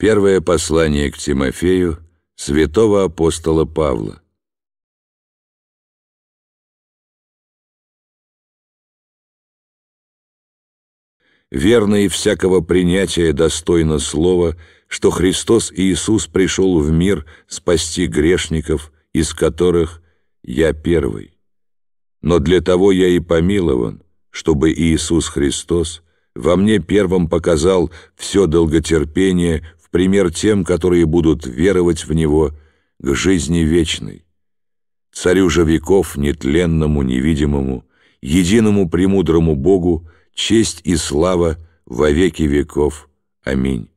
Первое послание к Тимофею святого апостола Павла. Верно и всякого принятия достойно слова, что Христос Иисус пришел в мир спасти грешников, из которых я первый. Но для того я и помилован, чтобы Иисус Христос во мне первым показал все долготерпение, пример тем, которые будут веровать в него к жизни вечной. Царю же веков, нетленному, невидимому, единому премудрому Богу, честь и слава во веки веков. Аминь.